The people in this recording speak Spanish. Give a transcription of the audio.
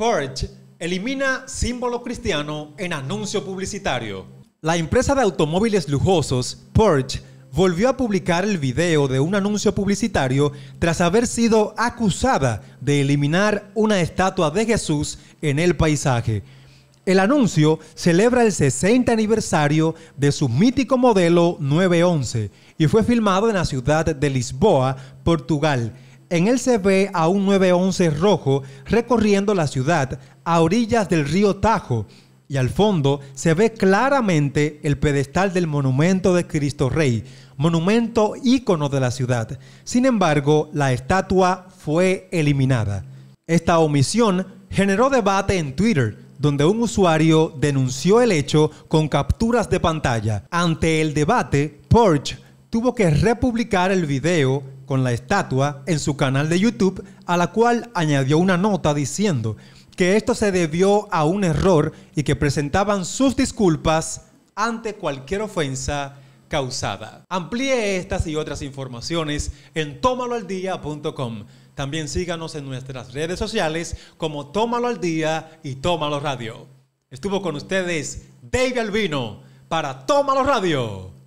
Porsche elimina símbolo cristiano en anuncio publicitario. La empresa de automóviles lujosos, Porsche volvió a publicar el video de un anuncio publicitario tras haber sido acusada de eliminar una estatua de Jesús en el paisaje. El anuncio celebra el 60 aniversario de su mítico modelo 911 y fue filmado en la ciudad de Lisboa, Portugal en él se ve a un 911 rojo recorriendo la ciudad a orillas del río Tajo y al fondo se ve claramente el pedestal del monumento de Cristo Rey, monumento ícono de la ciudad. Sin embargo, la estatua fue eliminada. Esta omisión generó debate en Twitter, donde un usuario denunció el hecho con capturas de pantalla. Ante el debate, Porsche tuvo que republicar el video con la estatua en su canal de YouTube, a la cual añadió una nota diciendo que esto se debió a un error y que presentaban sus disculpas ante cualquier ofensa causada. Amplíe estas y otras informaciones en tómaloaldía.com. También síganos en nuestras redes sociales como Tómalo al Día y Tómalo Radio. Estuvo con ustedes David Albino para Tómalo Radio.